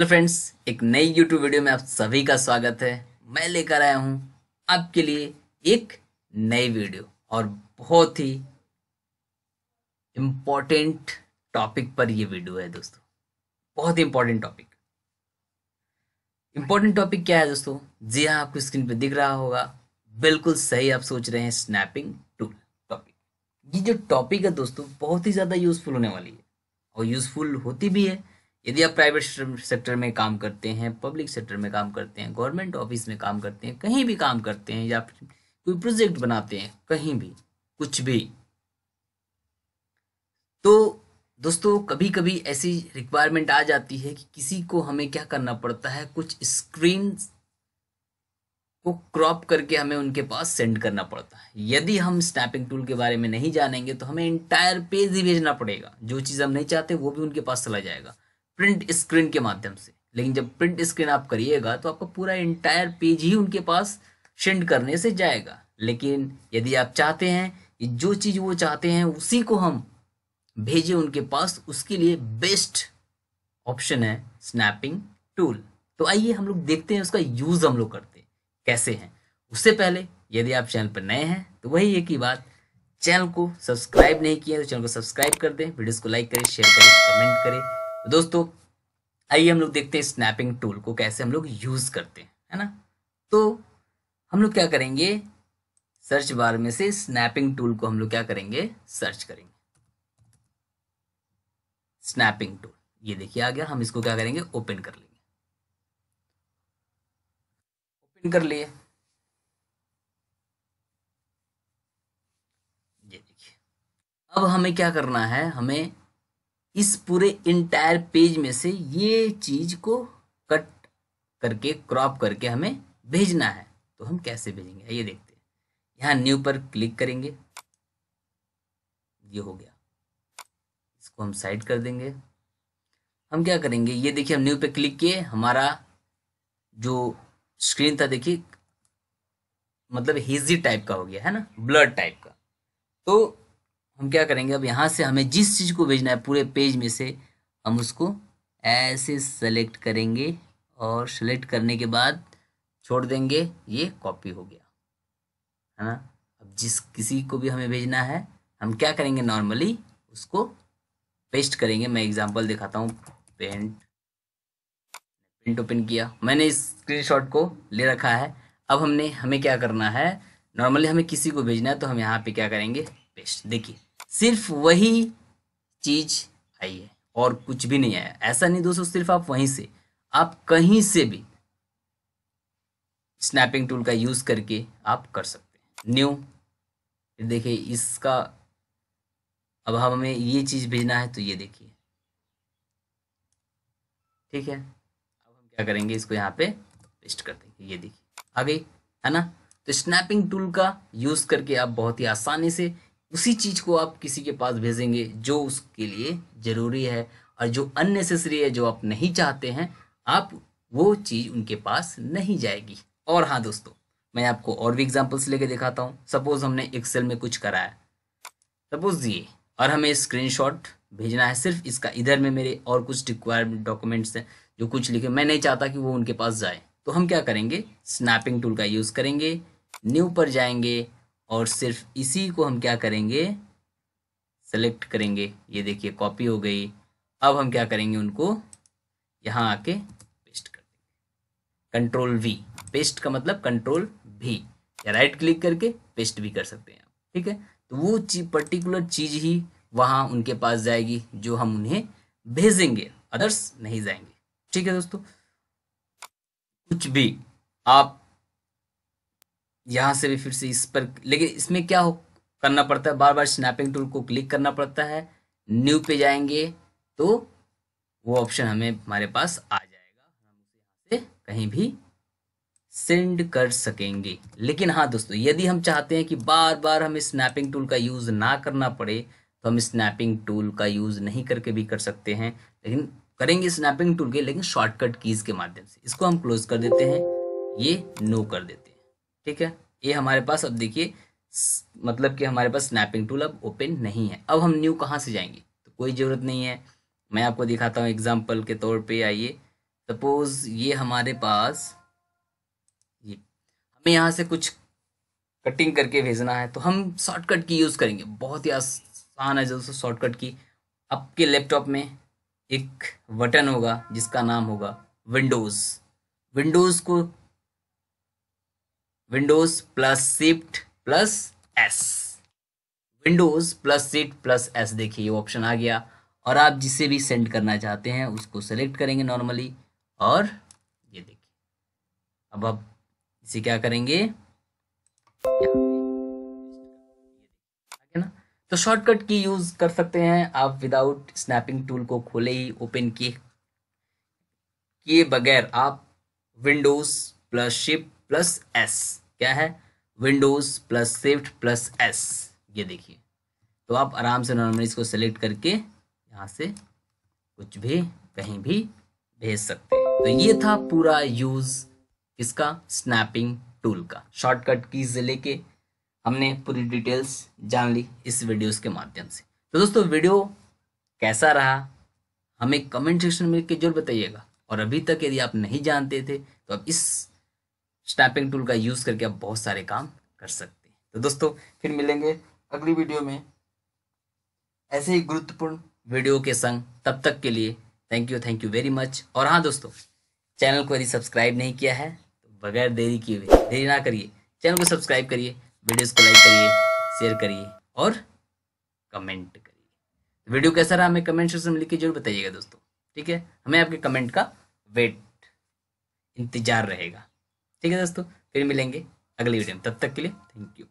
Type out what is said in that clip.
hello friends एक नई YouTube video में आप सभी का स्वागत है मैं लेकर आया हूं आपके लिए एक नई वीडियो और बहुत ही इम्पोर्टेंट टॉपिक पर ये वीडियो है दोस्तों बहुत ही इम्पोर्टेंट टॉपिक इम्पोर्टेंट टॉपिक क्या है दोस्तों जी हाँ आपको स्क्रीन पे दिख रहा होगा बिल्कुल सही आप सोच रहे हैं स्नैपिंग टूल टॉपिक ये जो टॉपिक है दोस्तों बहुत ही ज़्यादा यूजफुल होने वाली है और यूजफुल होती भी है यदि आप प्राइवेट सेक्टर में काम करते हैं पब्लिक सेक्टर में काम करते हैं गवर्नमेंट ऑफिस में काम करते हैं कहीं भी काम करते हैं या कोई प्रोजेक्ट बनाते हैं कहीं भी कुछ भी तो दोस्तों कभी कभी ऐसी रिक्वायरमेंट आ जाती है कि किसी को हमें क्या करना पड़ता है कुछ स्क्रीन को क्रॉप करके हमें उनके पास सेंड करना पड़ता है यदि हम स्नैपिंग टूल के बारे में नहीं जानेंगे तो हमें इंटायर पेज ही भेजना पड़ेगा जो चीज़ हम नहीं चाहते वो भी उनके पास चला जाएगा प्रिंट स्क्रीन के माध्यम से लेकिन जब प्रिंट स्क्रीन आप करिएगा तो आपका पूरा इंटायर पेज ही उनके पास सेंड करने से जाएगा लेकिन यदि आप चाहते हैं कि जो चीज़ वो चाहते हैं उसी को हम भेजें उनके पास उसके लिए बेस्ट ऑप्शन है स्नैपिंग टूल तो आइए हम लोग देखते हैं उसका यूज़ हम लोग करते हैं कैसे हैं उससे पहले यदि आप चैनल पर नए हैं तो वही एक ही बात चैनल को सब्सक्राइब नहीं किया तो चैनल को सब्सक्राइब कर दें वीडियोस को लाइक करें शेयर करें कमेंट करें तो दोस्तों आइए हम लोग देखते हैं स्नैपिंग टूल को कैसे हम लोग यूज़ करते हैं है ना तो हम लोग क्या करेंगे सर्च बार में से स्नैपिंग टूल को हम लोग क्या करेंगे सर्च करेंगे स्नैपिंग टूल ये देखिए आ गया हम इसको क्या करेंगे ओपन कर लेंगे ओपन कर लिए ये देखिए अब हमें क्या करना है हमें इस पूरे इंटायर पेज में से ये चीज को कट करके क्रॉप करके हमें भेजना है तो हम कैसे भेजेंगे ये देखते हैं यहां न्यू पर क्लिक करेंगे ये हो गया इसको हम साइड कर देंगे हम क्या करेंगे ये देखिए हम न्यू पे क्लिक किए हमारा जो स्क्रीन था देखिए मतलब हेजी टाइप का हो गया है ना ब्लड टाइप का तो हम क्या करेंगे अब यहाँ से हमें जिस चीज़ को भेजना है पूरे पेज में से हम उसको ऐसे सेलेक्ट करेंगे और सेलेक्ट करने के बाद छोड़ देंगे ये कॉपी हो गया है ना अब जिस किसी को भी हमें भेजना है हम क्या करेंगे नॉर्मली उसको पेस्ट करेंगे मैं एग्जांपल दिखाता हूँ पेंट पेंट ओपन किया मैंने इस स्क्रीनशॉट को ले रखा है अब हमने हमें क्या करना है नॉर्मली हमें किसी को भेजना है तो हम यहाँ पे क्या करेंगे पेस्ट देखिए सिर्फ वही चीज आई है और कुछ भी नहीं आया ऐसा नहीं दोस्तों सिर्फ आप वहीं से आप कहीं से भी स्नैपिंग टूल का यूज करके आप कर सकते हैं न्यू देखिए इसका अब हमें ये चीज भेजना है तो ये देखिए ठीक है अब हम क्या करेंगे इसको यहाँ पे पेस्ट कर देंगे ये देखिए आ गई है ना तो स्नैपिंग टूल का यूज करके आप बहुत ही आसानी से उसी चीज़ को आप किसी के पास भेजेंगे जो उसके लिए ज़रूरी है और जो अननेसेसरी है जो आप नहीं चाहते हैं आप वो चीज़ उनके पास नहीं जाएगी और हाँ दोस्तों मैं आपको और भी एग्जाम्पल्स लेके दिखाता हूँ सपोज़ हमने एक्सेल में कुछ कराया सपोज़ ये और हमें स्क्रीनशॉट भेजना है सिर्फ इसका इधर में मेरे और कुछ रिक्वायरमेंट डॉक्यूमेंट्स हैं जो कुछ लिखे मैं नहीं चाहता कि वो उनके पास जाए तो हम क्या करेंगे स्नैपिंग टूल का यूज़ करेंगे न्यू पर जाएंगे और सिर्फ इसी को हम क्या करेंगे सेलेक्ट करेंगे ये देखिए कॉपी हो गई अब हम क्या करेंगे उनको यहाँ आके पेस्ट कर देंगे कंट्रोल वी पेस्ट का मतलब कंट्रोल भी या राइट क्लिक करके पेस्ट भी कर सकते हैं आप ठीक है तो वो चीज पर्टिकुलर चीज़ ही वहाँ उनके पास जाएगी जो हम उन्हें भेजेंगे अदर्स नहीं जाएंगे ठीक है दोस्तों कुछ भी आप यहाँ से भी फिर से इस पर लेकिन इसमें क्या हो करना पड़ता है बार बार स्नैपिंग टूल को क्लिक करना पड़ता है न्यू पे जाएंगे तो वो ऑप्शन हमें हमारे पास आ जाएगा हम उसे यहाँ से कहीं भी सेंड कर सकेंगे लेकिन हाँ दोस्तों यदि हम चाहते हैं कि बार बार हमें स्नैपिंग टूल का यूज़ ना करना पड़े तो हम स्नैपिंग टूल का यूज़ नहीं करके भी कर सकते हैं लेकिन करेंगे स्नैपिंग टूल के लेकिन शॉर्टकट कीज़ के माध्यम से इसको हम क्लोज कर देते हैं ये नो कर देते हैं ठीक है ये हमारे पास अब देखिए मतलब कि हमारे पास स्नैपिंग टूल अब ओपन नहीं है अब हम न्यू कहाँ से जाएंगे तो कोई ज़रूरत नहीं है मैं आपको दिखाता हूँ एग्जाम्पल के तौर पर आइए सपोज ये हमारे पास ये हमें यहाँ से कुछ कटिंग करके भेजना है तो हम शॉर्टकट की यूज़ करेंगे बहुत ही आसान है दोस्तों शॉर्टकट की आपके लैपटॉप में एक बटन होगा जिसका नाम होगा विंडोज़ विंडोज़ को Windows plus shift plus S Windows plus shift plus S देखिए ये ऑप्शन आ गया और आप जिसे भी सेंड करना चाहते हैं उसको सेलेक्ट करेंगे नॉर्मली और ये देखिए अब आप इसे क्या करेंगे ना तो शॉर्टकट की यूज कर सकते हैं आप विदाउट स्नैपिंग टूल को खोले ही ओपन किए किए बगैर आप Windows plus shift plus S क्या है Windows plus shift plus S ये देखिए तो आप आराम से नॉर्मली इसको सेलेक्ट करके यहाँ से कुछ भी कहीं भी भेज सकते हैं तो ये था पूरा यूज किसका स्नैपिंग टूल का शॉर्टकट की से लेके हमने पूरी डिटेल्स जान ली इस वीडियोस के माध्यम से तो दोस्तों वीडियो कैसा रहा हमें कमेंट सेक्शन में के जरूर बताइएगा और अभी तक यदि आप नहीं जानते थे तो अब इस स्नैपिंग टूल का यूज़ करके आप बहुत सारे काम कर सकते हैं तो दोस्तों फिर मिलेंगे अगली वीडियो में ऐसे ही गुरुत्वपूर्ण वीडियो के संग तब तक के लिए thank you thank you very much और हाँ दोस्तों चैनल को यदि सब्सक्राइब नहीं किया है तो बगैर देरी किए देरी ना करिए चैनल को सब्सक्राइब करिए वीडियोस को लाइक करिए शेयर करिए और कमेंट करिए तो वीडियो कैसा रहा हमें कमेंट सेक्शन में लिख के जरूर बताइएगा दोस्तों ठीक है हमें आपके कमेंट का वेट इंतजार रहेगा ठीक है दोस्तों फिर मिलेंगे अगली वीडियो में तब तक के लिए थैंक यू